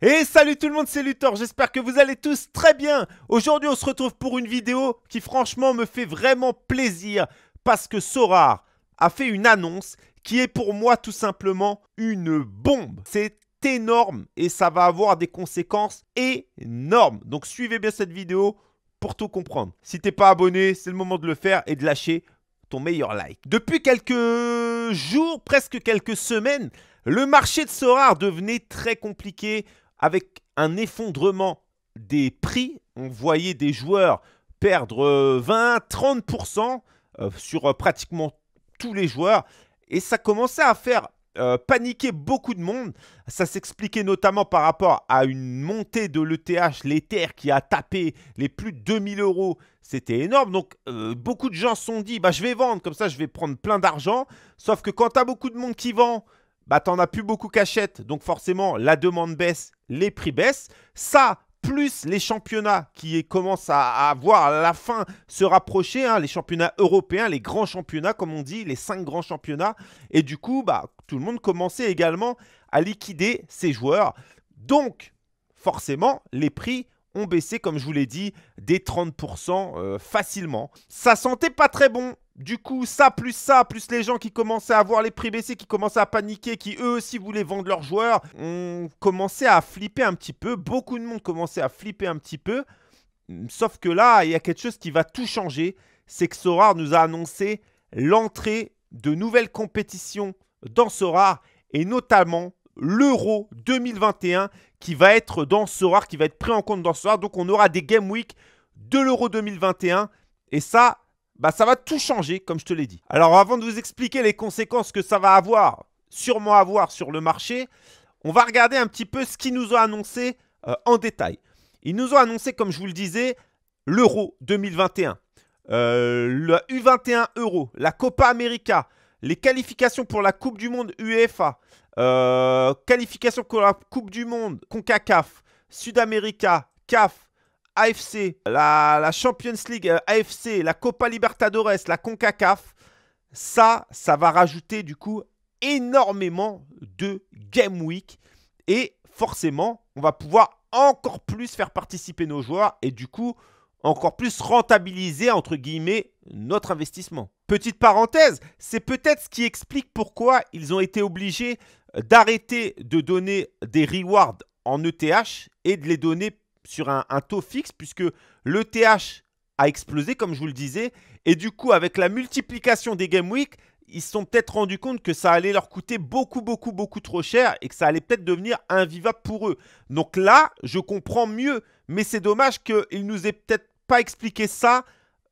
Et salut tout le monde, c'est Luthor, j'espère que vous allez tous très bien Aujourd'hui on se retrouve pour une vidéo qui franchement me fait vraiment plaisir parce que Sorar a fait une annonce qui est pour moi tout simplement une bombe C'est énorme et ça va avoir des conséquences énormes Donc suivez bien cette vidéo pour tout comprendre Si t'es pas abonné, c'est le moment de le faire et de lâcher ton meilleur like Depuis quelques jours, presque quelques semaines le marché de Sorar devenait très compliqué avec un effondrement des prix. On voyait des joueurs perdre 20-30% euh, euh, sur euh, pratiquement tous les joueurs. Et ça commençait à faire paniquer beaucoup de monde. Ça s'expliquait notamment par rapport à une montée de l'ETH, l'Ether qui a tapé les plus de 2000 euros. C'était énorme. Donc, beaucoup de gens se sont dit bah, je vais vendre, comme ça je vais prendre plein d'argent. Sauf que quand tu as beaucoup de monde qui vend, bah, tu n'en as plus beaucoup achètent. Donc, forcément, la demande baisse les prix baissent. Ça, plus les championnats qui commencent à, avoir la fin se rapprocher, hein, les championnats européens, les grands championnats, comme on dit, les cinq grands championnats. Et du coup, bah, tout le monde commençait également à liquider ses joueurs. Donc, forcément, les prix ont baissé, comme je vous l'ai dit, des 30% euh, facilement. Ça sentait pas très bon. Du coup, ça plus ça, plus les gens qui commençaient à voir les prix baisser, qui commençaient à paniquer, qui eux aussi voulaient vendre leurs joueurs, ont commencé à flipper un petit peu. Beaucoup de monde commençait à flipper un petit peu. Hum, sauf que là, il y a quelque chose qui va tout changer. C'est que Sora nous a annoncé l'entrée de nouvelles compétitions dans Sora et notamment l'Euro 2021 qui va être dans ce soir, qui va être pris en compte dans ce soir. Donc on aura des Game Week de l'Euro 2021 et ça, bah, ça va tout changer comme je te l'ai dit. Alors avant de vous expliquer les conséquences que ça va avoir, sûrement avoir sur le marché, on va regarder un petit peu ce qu'ils nous ont annoncé euh, en détail. Ils nous ont annoncé, comme je vous le disais, l'Euro 2021, euh, le U21 Euro, la Copa América, les qualifications pour la Coupe du Monde UEFA, euh, qualification pour la Coupe du Monde, CONCACAF, Sud-América, CAF, AFC, la, Champions League, euh, AFC, la Copa Libertadores, la CONCACAF. Ça, ça va rajouter du coup énormément de game week. Et forcément, on va pouvoir encore plus faire participer nos joueurs et du coup, encore plus rentabiliser, entre guillemets, notre investissement. Petite parenthèse, c'est peut-être ce qui explique pourquoi ils ont été obligés d'arrêter de donner des rewards en ETH et de les donner sur un, taux fixe puisque l'ETH a explosé comme je vous le disais et du coup avec la multiplication des game week ils se sont peut-être rendus compte que ça allait leur coûter beaucoup, beaucoup, beaucoup trop cher et que ça allait peut-être devenir invivable pour eux. Donc là, je comprends mieux, mais c'est dommage qu'ils nous aient peut-être pas expliqué ça,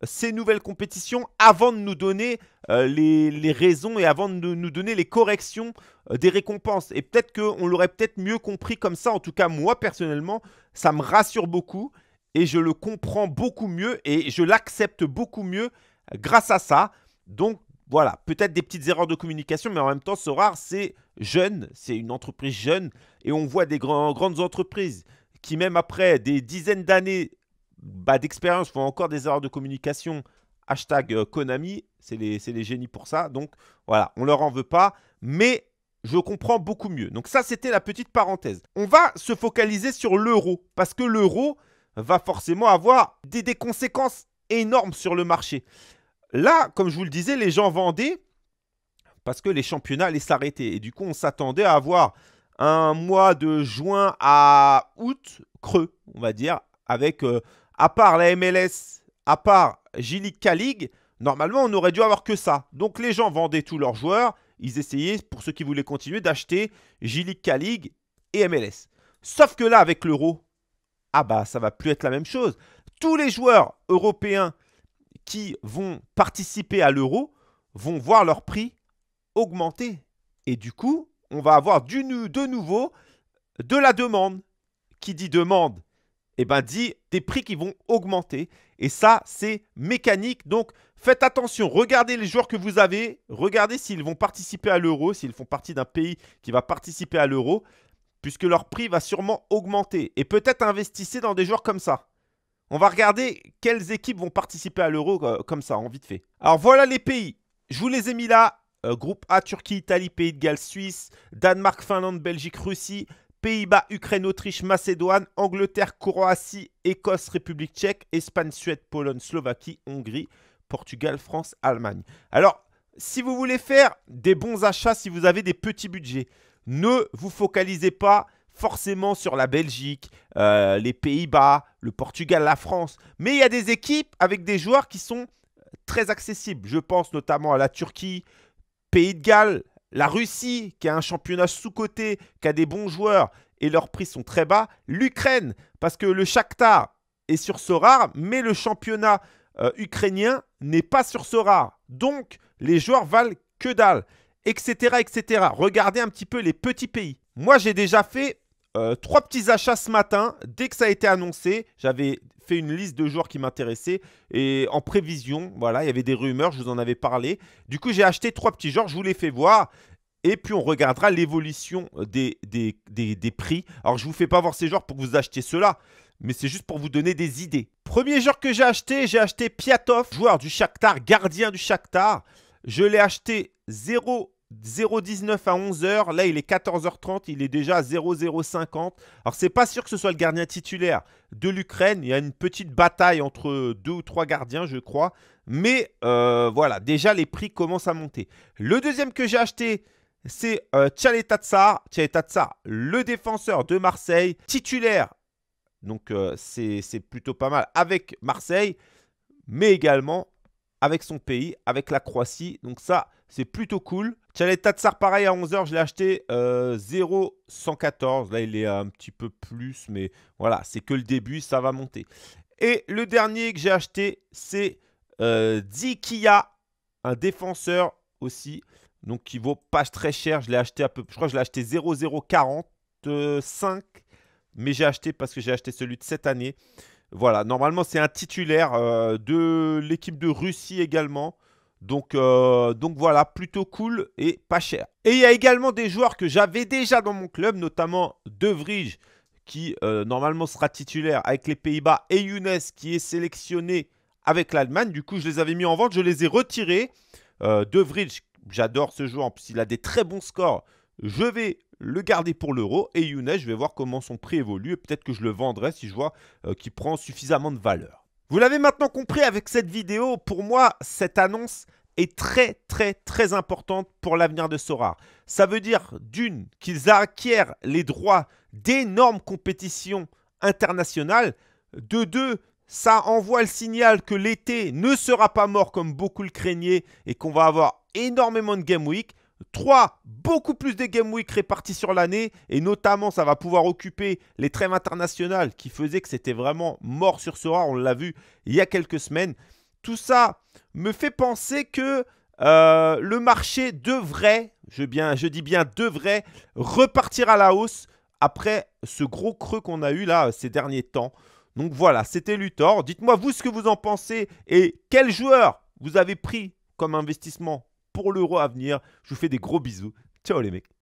ces nouvelles compétitions, avant de nous donner euh, les, raisons et avant de nous donner les corrections euh, des récompenses. Et peut-être qu'on l'aurait peut-être mieux compris comme ça. En tout cas, moi, personnellement, ça me rassure beaucoup et je le comprends beaucoup mieux et je l'accepte beaucoup mieux grâce à ça. Donc, voilà, peut-être des petites erreurs de communication, mais en même temps, rare c'est jeune, c'est une entreprise jeune, et on voit des grandes entreprises qui, même après des dizaines d'années bah, d'expérience, font encore des erreurs de communication Hashtag euh, Konami, c'est les, génies pour ça. Donc voilà, on leur en veut pas, mais je comprends beaucoup mieux. Donc ça, c'était la petite parenthèse. On va se focaliser sur l'euro, parce que l'euro va forcément avoir des, conséquences énormes sur le marché. Là, comme je vous le disais, les gens vendaient parce que les championnats allaient s'arrêter. Et du coup, on s'attendait à avoir un mois de juin à août creux, on va dire, avec, euh, à part la MLS, à part Gili k normalement, on aurait dû avoir que ça. Donc les gens vendaient tous leurs joueurs. Ils essayaient, pour ceux qui voulaient continuer, d'acheter Gili k et MLS. Sauf que là, avec l'euro, ah bah ça va plus être la même chose. Tous les joueurs européens qui vont participer à l'euro vont voir leur prix augmenter. Et du coup, on va avoir du, de nouveau de la demande. Qui dit demande eh ben, dit des prix qui vont augmenter. Et ça, c'est mécanique. Donc, faites attention. Regardez les joueurs que vous avez. Regardez s'ils vont participer à l'euro, s'ils font partie d'un pays qui va participer à l'euro, puisque leur prix va sûrement augmenter. Et peut-être investissez dans des joueurs comme ça. On va regarder quelles équipes vont participer à l'euro euh, comme ça, en vite fait. Alors, voilà les pays. Je vous les ai mis là. Euh, groupe A, Turquie, Italie, Pays de Galles, Suisse, Danemark, Finlande, Belgique, Russie, Pays-Bas, Ukraine, Autriche, Macédoine, Angleterre, Croatie, Écosse, République tchèque, Espagne, Suède, Pologne, Slovaquie, Hongrie, Portugal, France, Allemagne. Alors, si vous voulez faire des bons achats, si vous avez des petits budgets, ne vous focalisez pas forcément sur la Belgique, euh, les Pays-Bas, le Portugal, la France. Mais il y a des équipes avec des joueurs qui sont très accessibles. Je pense notamment à la Turquie, Pays de Galles, la Russie, qui a un championnat sous côté qui a des bons joueurs et leurs prix sont très bas, l'Ukraine, parce que le Shakhtar est sur rare, mais le championnat euh, ukrainien n'est pas sur rare. Donc, les joueurs valent que dalle, etc., etc. Regardez un petit peu les petits pays. Moi, j'ai déjà fait euh, trois petits achats ce matin, dès que ça a été annoncé. J'avais fait une liste de joueurs qui m'intéressaient et en prévision, voilà, il y avait des rumeurs, je vous en avais parlé. Du coup, j'ai acheté trois petits joueurs, je vous les fais voir. Et puis on regardera l'évolution des, des, prix. Alors je ne vous fais pas voir ces joueurs pour que vous acheter ceux-là, mais c'est juste pour vous donner des idées. Premier joueur que j'ai acheté, j'ai acheté Piatov, joueur du Shakhtar, gardien du Shakhtar. Je l'ai acheté 0 0,19 à 11h. Là, il est 14h30. Il est déjà à 0,050. Alors, c'est pas sûr que ce soit le gardien titulaire de l'Ukraine. Il y a une petite bataille entre deux ou trois gardiens, je crois. Mais euh, voilà, déjà, les prix commencent à monter. Le deuxième que j'ai acheté, c'est euh, Tchaletatsar. le défenseur de Marseille, titulaire. Donc, euh, c'est plutôt pas mal avec Marseille, mais également avec son pays, avec la Croatie. Donc, ça, c'est plutôt cool les Tatsar, pareil, à 11h, je l'ai acheté 0,114. Euh, Là, il est un petit peu plus, mais voilà, c'est que le début, ça va monter. Et le dernier que j'ai acheté, c'est euh, Dikia, un défenseur aussi, donc qui vaut pas très cher. Je l'ai acheté à peu, je crois que je l'ai acheté 0,045, mais j'ai acheté parce que j'ai acheté celui de cette année. Voilà, normalement, c'est un titulaire euh, de l'équipe de Russie également. Donc, euh, donc voilà, plutôt cool et pas cher. Et il y a également des joueurs que j'avais déjà dans mon club, notamment De Vrij, qui euh, normalement sera titulaire avec les Pays-Bas, et Younes, qui est sélectionné avec l'Allemagne. Du coup, je les avais mis en vente, je les ai retirés. Euh, de Vrij, j'adore ce joueur, en il a des très bons scores. Je vais le garder pour l'euro. Et Younes, je vais voir comment son prix évolue. Et peut-être que je le vendrai si je vois qu'il prend suffisamment de valeur. Vous l'avez maintenant compris avec cette vidéo, pour moi, cette annonce est très très très importante pour l'avenir de Sora. Ça veut dire d'une qu'ils acquièrent les droits d'énormes compétitions internationales, de deux ça envoie le signal que l'été ne sera pas mort comme beaucoup le craignaient et qu'on va avoir énormément de Game Week. 3. Beaucoup plus de Game Week répartis sur l'année. Et notamment, ça va pouvoir occuper les trêves internationales qui faisaient que c'était vraiment mort sur ce On l'a vu il y a quelques semaines. Tout ça me fait penser que euh, le marché devrait, je, bien, je dis bien devrait, repartir à la hausse après ce gros creux qu'on a eu là ces derniers temps. Donc voilà, c'était Luthor. Dites-moi vous ce que vous en pensez et quel joueur vous avez pris comme investissement pour l'Euro à venir. Je vous fais des gros bisous. Ciao les mecs.